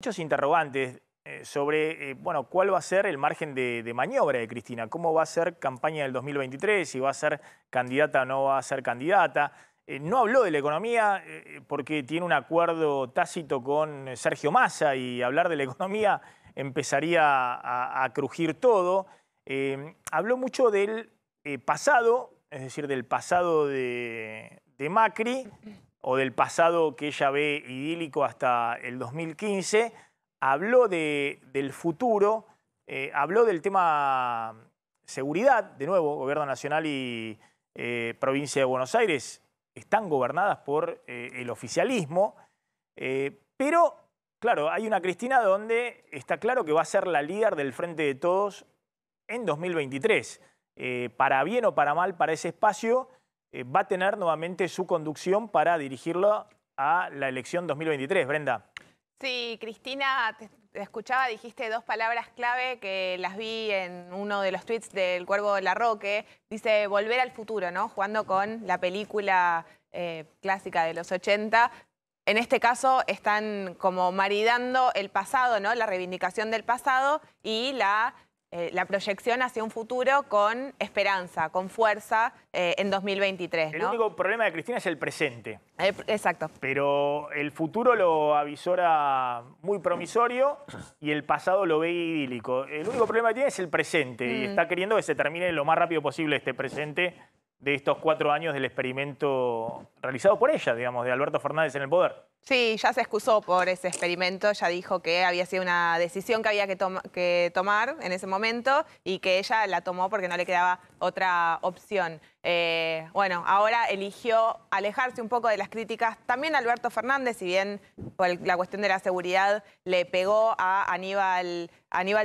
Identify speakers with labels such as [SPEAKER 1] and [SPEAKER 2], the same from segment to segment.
[SPEAKER 1] Muchos interrogantes eh, sobre eh, bueno, cuál va a ser el margen de, maniobra de Cristina, cómo va a ser campaña del 2023, si va a ser candidata o no va a ser candidata. Eh, no habló de la economía porque tiene un acuerdo tácito con Sergio Massa y hablar de la economía empezaría a, crujir todo. Em, habló mucho del pasado, es decir, del pasado de, de Macri o del pasado que ella ve idílico hasta el 2015, habló del futuro, eh, habló del tema seguridad, de nuevo, gobierno nacional y eh, provincia de Buenos Aires están gobernadas por eh, el oficialismo, pero claro, hay una Cristina donde está claro que va a ser la líder del Frente de Todos en 2023, para bien o para mal para ese espacio, eh, va a tener nuevamente su conducción para dirigirlo a la elección 2023. Brenda.
[SPEAKER 2] Sí, Cristina, te, escuchaba, dijiste dos palabras clave que las vi en uno de los tweets del Cuervo de la Roque. Dice volver al futuro, ¿no? Jugando con la película eh, clásica de los 80. En este caso están como maridando el pasado, ¿no? La reivindicación del pasado y la eh, la proyección hacia un futuro con esperanza, con fuerza eh, en 2023. El único
[SPEAKER 1] problema de Cristina es el presente. exacto. Pero el futuro lo avisora muy promisorio y el pasado lo ve idílico. El único problema que tiene es el presente y mm. está queriendo que se termine lo más rápido posible este presente de estos cuatro años del experimento realizado por ella, digamos, de Alberto Fernández en el poder.
[SPEAKER 2] Sí, ya se excusó por ese experimento, ya dijo que había sido una decisión que había que, tomar en ese momento y que ella la tomó porque no le quedaba otra opción. Eh, bueno, ahora eligió alejarse un poco de las críticas. También Alberto Fernández, si bien por la cuestión de la seguridad le pegó a Aníbal,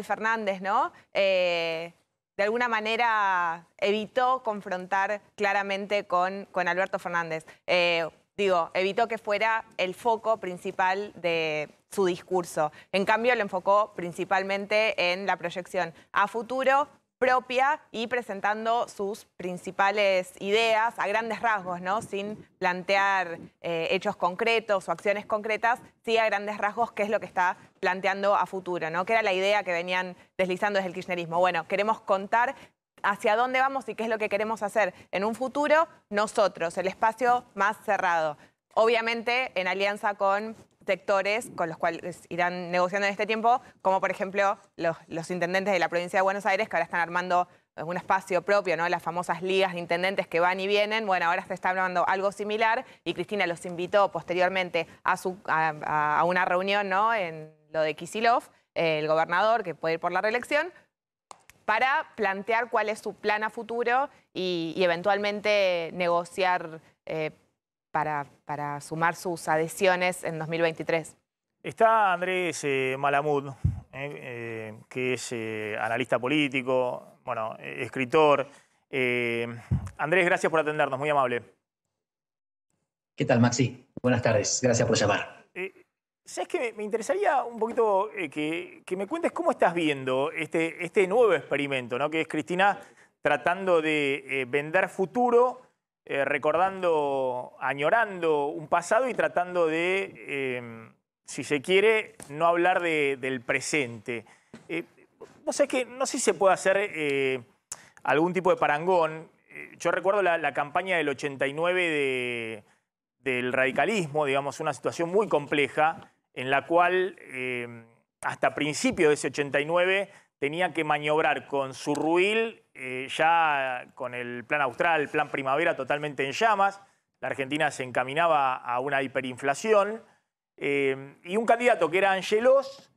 [SPEAKER 2] Fernández, ¿no? Eh, de alguna manera evitó confrontar claramente con, Alberto Fernández. Eh, digo, evitó que fuera el foco principal de su discurso. En cambio, lo enfocó principalmente en la proyección a futuro propia y presentando sus principales ideas a grandes rasgos, ¿no? Sin plantear eh, hechos concretos o acciones concretas, sí a grandes rasgos qué es lo que está planteando a futuro, ¿no? Que era la idea que venían deslizando desde el kirchnerismo. Bueno, queremos contar hacia dónde vamos y qué es lo que queremos hacer en un futuro nosotros, el espacio más cerrado. Obviamente en alianza con sectores con los cuales irán negociando en este tiempo, como por ejemplo los, intendentes de la provincia de Buenos Aires que ahora están armando eh, un espacio propio, ¿no? Las famosas ligas de intendentes que van y vienen. Bueno, ahora se está hablando algo similar y Cristina los invitó posteriormente a, una reunión, ¿no? En lo de Kisilov, el gobernador que puede ir por la reelección para plantear cuál es su plan a futuro y, eventualmente negociar eh, para, sumar sus adhesiones en 2023.
[SPEAKER 1] Está Andrés eh, Malamud, eh, que es analista político, bueno, escritor. Andrés, gracias por atendernos, muy amable.
[SPEAKER 3] ¿Qué tal, Maxi? Buenas tardes, gracias por llamar.
[SPEAKER 1] ¿Sabes que Me interesaría un poquito eh, que, me cuentes cómo estás viendo este, este nuevo experimento, ¿no? que es Cristina tratando de eh, vender futuro, eh, recordando, añorando un pasado y tratando de, em, si se quiere, no hablar del presente. vos sabés que no sé si se puede hacer algún tipo de parangón. Yo recuerdo la campaña del 89 de del radicalismo, digamos, una situación muy compleja en la cual eh, hasta principios de ese 89 tenía que maniobrar con su ruil, eh, ya con el plan austral, el plan primavera totalmente en llamas, la Argentina se encaminaba a una hiperinflación, eh, y un candidato que era Angelos,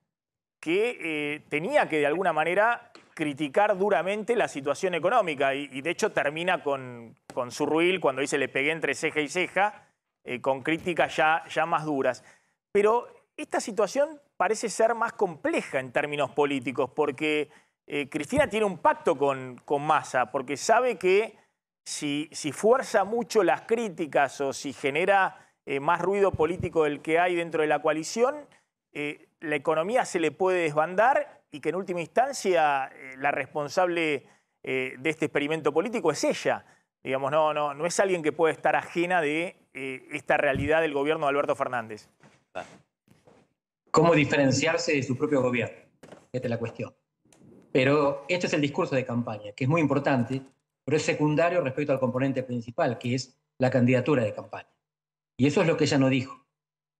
[SPEAKER 1] que tenía que de alguna manera criticar duramente la situación económica y, de hecho termina con, con su ruil cuando dice le pegué entre ceja y ceja eh, con críticas ya, ya más duras. Pero esta situación parece ser más compleja en términos políticos, porque eh, Cristina tiene un pacto con, con Massa, porque sabe que si, si fuerza mucho las críticas o si genera eh, más ruido político del que hay dentro de la coalición, la economía se le puede desbandar y que en última instancia la responsable de este experimento político es ella. Digamos, no, no, no es alguien que puede estar ajena de eh, esta realidad del gobierno de Alberto Fernández? ¿Cómo diferenciarse de su propio gobierno?
[SPEAKER 3] Esta es la cuestión. Pero este es el discurso de campaña, que es muy importante, pero es secundario respecto al componente principal, que es la candidatura de campaña. Y eso es lo que ella no dijo.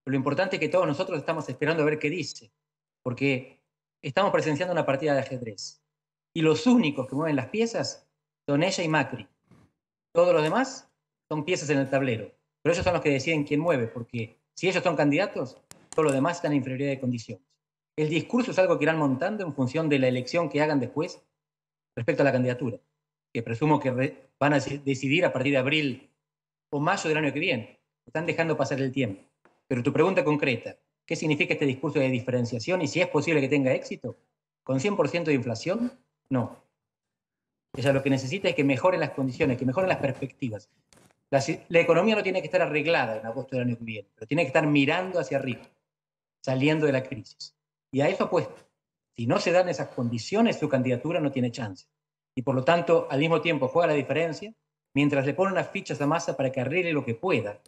[SPEAKER 3] lo importante es que todos nosotros estamos esperando a ver qué dice, porque estamos presenciando una partida de ajedrez. Y los únicos que mueven las piezas son ella y Macri. Todos los demás son piezas en el tablero. Pero ellos son los que deciden quién mueve, porque si ellos son candidatos, todo lo demás está en inferioridad de condiciones. El discurso es algo que irán montando en función de la elección que hagan después respecto a la candidatura, que presumo que van a decidir a partir de abril o mayo del año que viene. Están dejando pasar el tiempo. Pero tu pregunta concreta, ¿qué significa este discurso de diferenciación y si es posible que tenga éxito? ¿Con 100% de inflación? No. sea, lo que necesita es que mejoren las condiciones, que mejoren las perspectivas. La, economía no tiene que estar arreglada en agosto del año que viene, pero tiene que estar mirando hacia arriba, saliendo de la crisis. Y a eso apuesto. Si no se dan esas condiciones, su candidatura no tiene chance. Y por lo tanto, al mismo tiempo juega la diferencia, mientras le ponen las fichas a masa para que arregle lo que pueda.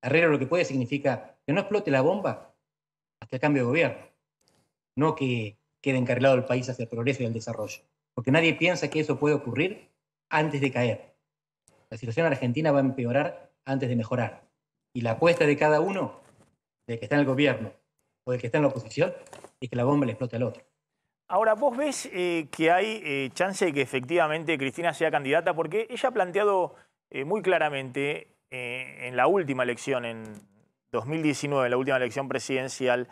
[SPEAKER 3] Arregle lo que puede significa que no explote la bomba hasta el cambio de gobierno, no que quede encarrilado el país hacia el progreso y el desarrollo. Porque nadie piensa que eso puede ocurrir antes de caer la situación argentina va a empeorar antes de mejorar. Y la apuesta de cada uno, de que está en el gobierno o del que está en la oposición, es que la bomba le explote al otro.
[SPEAKER 1] Ahora, ¿vos ves eh, que hay eh, chance de que efectivamente Cristina sea candidata? Porque ella ha planteado eh, muy claramente en la última elección, en 2019, la última elección presidencial,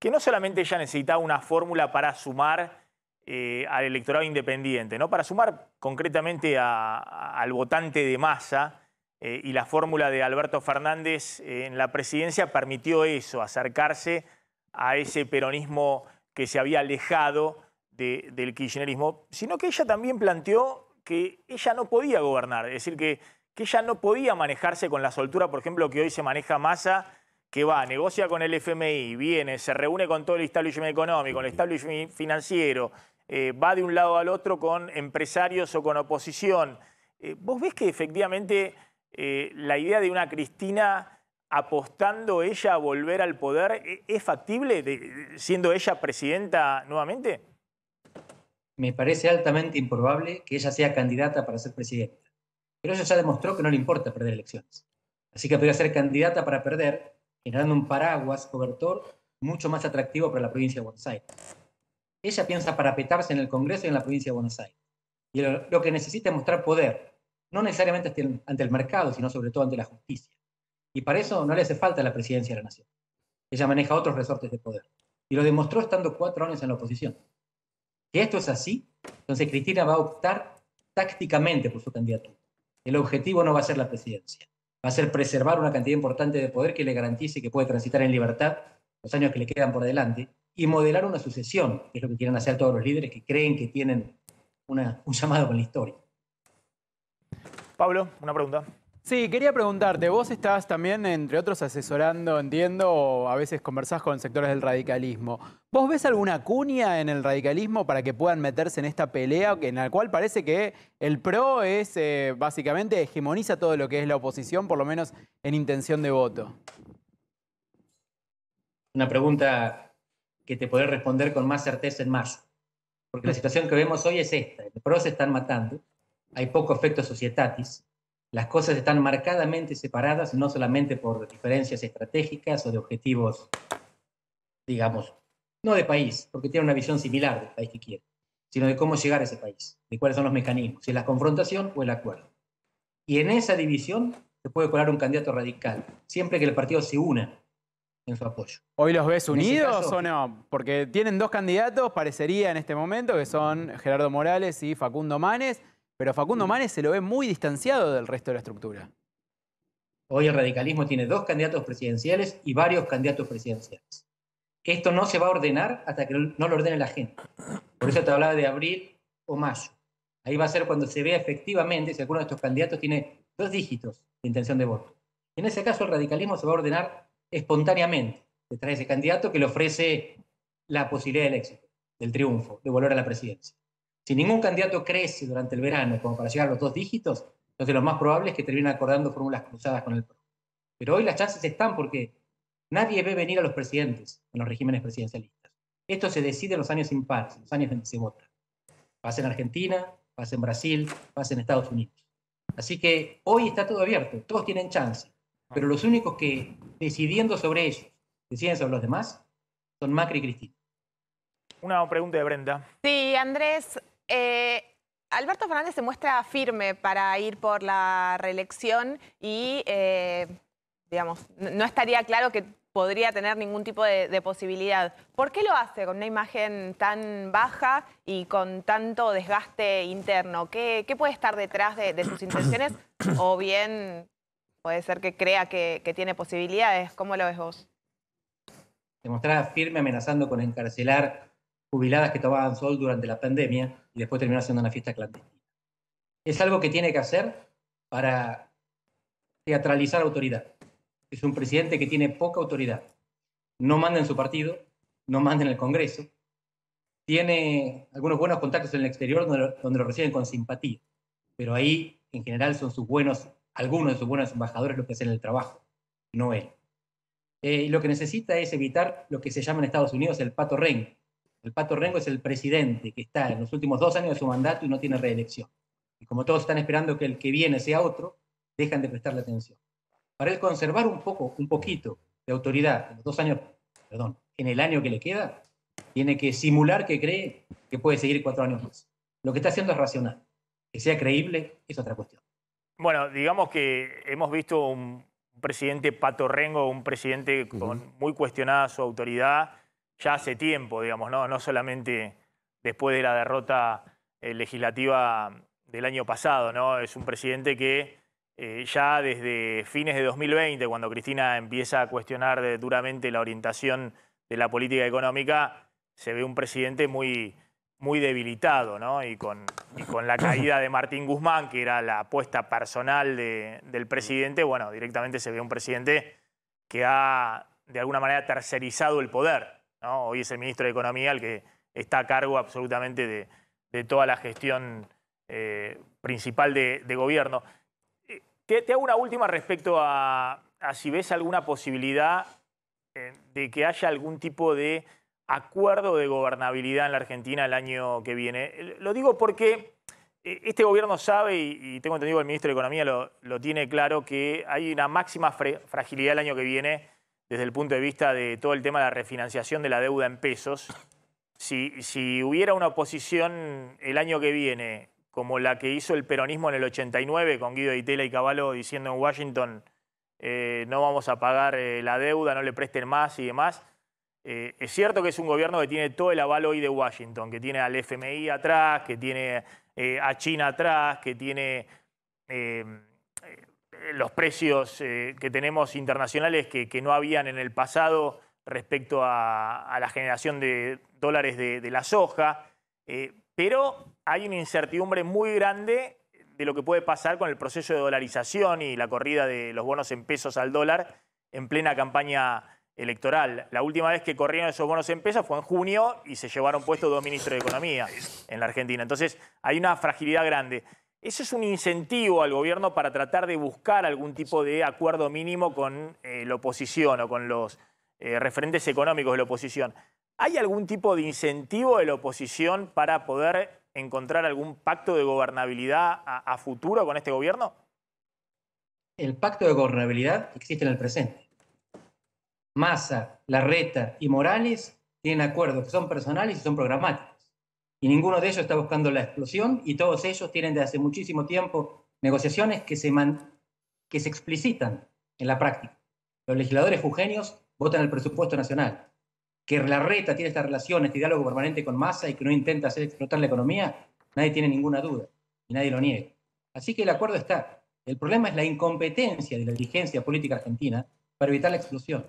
[SPEAKER 1] que no solamente ella necesitaba una fórmula para sumar eh, al electorado independiente, ¿no? Para sumar concretamente al votante de masa eh, y la fórmula de Alberto Fernández eh, en la presidencia permitió eso, acercarse a ese peronismo que se había alejado del kirchnerismo, sino que ella también planteó que ella no podía gobernar, es decir, que, que ella no podía manejarse con la soltura, por ejemplo, que hoy se maneja masa que va, negocia con el FMI, viene, se reúne con todo el establishment económico, el establishment financiero, eh, va de un lado al otro con empresarios o con oposición. Eh, ¿Vos ves que efectivamente eh, la idea de una Cristina apostando ella a volver al poder e, es factible siendo ella presidenta nuevamente? Me parece altamente improbable que ella sea
[SPEAKER 3] candidata para ser presidenta. Pero ella ya demostró que no le importa perder elecciones. Así que podría ser candidata para perder, generando un paraguas cobertor mucho más atractivo para la provincia de Buenos Aires. Ella piensa parapetarse en el Congreso y en la provincia de Buenos Aires. Y lo, que necesita es mostrar poder, no necesariamente ante el, mercado, sino sobre todo ante la justicia. Y para eso no le hace falta la presidencia de la nación. Ella maneja otros resortes de poder. Y lo demostró estando cuatro años en la oposición. Que esto es así, entonces Cristina va a optar tácticamente por su candidatura. El objetivo no va a ser la presidencia, va a ser preservar una cantidad importante de poder que le garantice que puede transitar en libertad los años que le quedan por delante y modelar una sucesión, que es lo que quieren hacer todos los líderes que creen que tienen un llamado con la historia.
[SPEAKER 1] Pablo, una pregunta. Sí, quería preguntarte, vos estás también,
[SPEAKER 3] entre otros, asesorando, entiendo, o a veces conversás con sectores del radicalismo. ¿Vos ves alguna cuña en el radicalismo para que puedan meterse en esta pelea en la cual parece que el PRO es, eh, básicamente, hegemoniza todo lo que es la oposición, por lo menos en intención de voto? Una pregunta que te podré responder con más certeza en marzo. Porque la situación que vemos hoy es esta. Los PRO se están matando, hay poco efecto societatis, las cosas están marcadamente separadas, no solamente por diferencias estratégicas o de objetivos, digamos, no de país, porque tiene una visión similar del país que quiere, sino de cómo llegar a ese país, de cuáles son los mecanismos, si es la confrontación o el acuerdo. Y en esa división se puede colar un candidato radical, siempre que el partido se una en su apoyo. ¿Hoy los ves unidos o no? Porque tienen dos candidatos, parecería en este momento, que son Gerardo Morales y Facundo Manes, pero Facundo Manes se lo ve muy distanciado del resto de la estructura. Hoy el radicalismo tiene dos candidatos presidenciales y varios candidatos presidenciales. Esto no se va a ordenar hasta que no lo ordene la gente. Por eso te hablaba de abril o mayo. Ahí va a ser cuando se vea efectivamente si alguno de estos candidatos tiene dos dígitos de intención de voto. En ese caso el radicalismo se va a ordenar espontáneamente detrás de ese candidato que le ofrece la posibilidad del éxito, del triunfo, de volver a la presidencia. Si ningún candidato crece durante el verano como para llegar a los dos dígitos, entonces lo más probable es que termine acordando fórmulas cruzadas con el PRO. Pero hoy las chances están porque nadie ve venir a los presidentes en los regímenes presidencialistas. Esto se decide en los años impares, en los años en que se vota. Pasa en Argentina, pasa en Brasil, pasa en Estados Unidos. Así que hoy está todo abierto, todos tienen chances. Pero los únicos que decidiendo sobre ellos deciden sobre los demás son Macri y Cristina.
[SPEAKER 1] Una pregunta de Brenda.
[SPEAKER 2] Sí, Andrés. Eh, Alberto Fernández se muestra firme para ir por la reelección y, eh, digamos, no estaría claro que podría tener ningún tipo de, posibilidad. ¿Por qué lo hace con una imagen tan baja y con tanto desgaste interno? ¿Qué, puede estar detrás de, de sus intenciones? o bien puede ser que crea que, tiene posibilidades. ¿Cómo lo ves vos?
[SPEAKER 3] Demostrar firme amenazando con encarcelar jubiladas que tomaban sol durante la pandemia y después terminó haciendo una fiesta clandestina. Es algo que tiene que hacer para teatralizar autoridad. Es un presidente que tiene poca autoridad. No manda en su partido, no manda en el Congreso. Tiene algunos buenos contactos en el exterior donde lo, donde lo reciben con simpatía, pero ahí en general son sus buenos algunos de sus buenos embajadores lo que hacen el trabajo, no él. Eh, y lo que necesita es evitar lo que se llama en Estados Unidos el pato rengo. El pato rengo es el presidente que está en los últimos dos años de su mandato y no tiene reelección. Y como todos están esperando que el que viene sea otro, dejan de prestarle atención. Para él conservar un poco, un poquito de autoridad dos años, perdón, en el año que le queda, tiene que simular que cree que puede seguir cuatro años más. Lo que está haciendo es racional. Que sea creíble
[SPEAKER 1] es otra cuestión. Bueno, digamos que hemos visto un presidente patorrengo, un presidente con muy cuestionada su autoridad ya hace tiempo, digamos, ¿no? no solamente después de la derrota eh, legislativa del año pasado, ¿no? Es un presidente que eh, ya desde fines de 2020, cuando Cristina empieza a cuestionar duramente la orientación de la política económica, se ve un presidente muy, muy debilitado, ¿no? Y con, la caída de Martín Guzmán, que era la apuesta personal del presidente, bueno, directamente se ve un presidente que ha, de alguna manera, tercerizado el poder. Hoy es el ministro de Economía el que está a cargo absolutamente de, toda la gestión eh, principal de, gobierno. Eh, te, te, hago una última respecto a, si ves alguna posibilidad eh, de que haya algún tipo de acuerdo de gobernabilidad en la Argentina el año que viene. Lo digo porque eh, este gobierno sabe, y tengo entendido que el ministro de Economía lo, tiene claro, que hay una máxima fragilidad el año que viene desde el punto de vista de todo el tema de la refinanciación de la deuda en pesos. Si, hubiera una oposición el año que viene, como la que hizo el peronismo en el 89, con Guido Itela y Caballo diciendo en Washington, eh, no vamos a pagar eh, la deuda, no le presten más y demás, eh, es cierto que es un gobierno que tiene todo el aval hoy de Washington, que tiene al FMI atrás, que tiene eh, a China atrás, que tiene eh, los precios que tenemos internacionales que, no habían en el pasado respecto a, la generación de dólares de, de la soja, pero hay una incertidumbre muy grande de lo que puede pasar con el proceso de dolarización y la corrida de los bonos en pesos al dólar en plena campaña electoral. La última vez que corrieron esos bonos en pesos fue en junio y se llevaron puestos dos ministros de Economía en la Argentina. Entonces hay una fragilidad grande. ¿Eso es un incentivo al gobierno para tratar de buscar algún tipo de acuerdo mínimo con eh, la oposición o con los eh, referentes económicos de la oposición? ¿Hay algún tipo de incentivo de la oposición para poder encontrar algún pacto de gobernabilidad a futuro con este gobierno?
[SPEAKER 3] El pacto de gobernabilidad existe en el presente Massa, Larreta y Morales tienen acuerdos que son personales y son programáticos. Y ninguno de ellos está buscando la explosión y todos ellos tienen desde hace muchísimo tiempo negociaciones que se, que se explicitan en la práctica. Los legisladores jujeños votan el presupuesto nacional. Que Larreta tiene esta relación, este diálogo permanente con Massa y que no intenta hacer explotar la economía, nadie tiene ninguna duda y nadie lo niega. Así que el acuerdo está. El problema es la incompetencia de la dirigencia política argentina para evitar la explosión.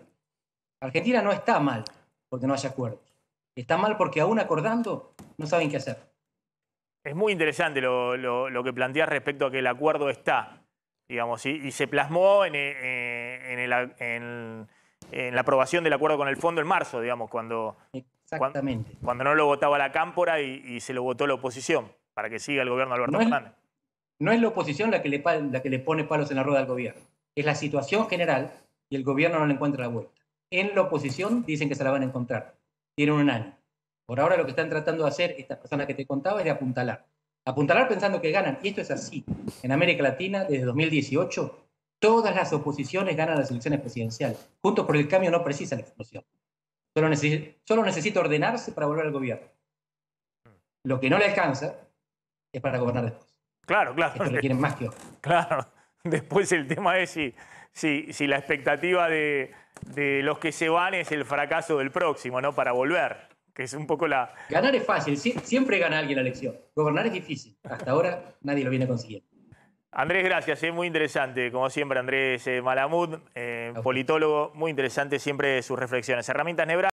[SPEAKER 3] Argentina no está mal porque no haya acuerdos. Está mal porque aún acordando no saben qué hacer.
[SPEAKER 1] Es muy interesante lo, que planteas respecto a que el acuerdo está, digamos, y, se plasmó eh, eh, en, la aprobación del acuerdo con el fondo en marzo, digamos, cuando, cuando, no lo votaba la Cámpora y, se lo votó la oposición para que siga el gobierno de Alberto Fernández.
[SPEAKER 3] No es la oposición la que, le, la que le pone palos en la rueda al gobierno, es la situación general y el gobierno no le encuentra la vuelta en la oposición dicen que se la van a encontrar. Tienen un año. Por ahora lo que están tratando de hacer estas personas que te contaba es de apuntalar. Apuntalar pensando que ganan. Y esto es así. En América Latina, desde 2018, todas las oposiciones ganan las elecciones presidenciales. Juntos por el cambio no precisa la explosión. Solo, necesita ordenarse para
[SPEAKER 1] volver al gobierno.
[SPEAKER 3] Lo que no le alcanza es para gobernar después.
[SPEAKER 1] Claro, claro. Esto requieren más que otro. Claro. Después el tema es si, si, si la expectativa de, los que se van es el fracaso del próximo, ¿no? Para volver, que es un poco la... Ganar es fácil, siempre gana alguien la elección.
[SPEAKER 3] Gobernar es difícil. Hasta ahora nadie
[SPEAKER 1] lo viene consiguiendo. Andrés, gracias, es eh, muy interesante, como siempre, Andrés eh, Malamud, eh, politólogo, muy interesante siempre sus reflexiones. Herramientas Nebra.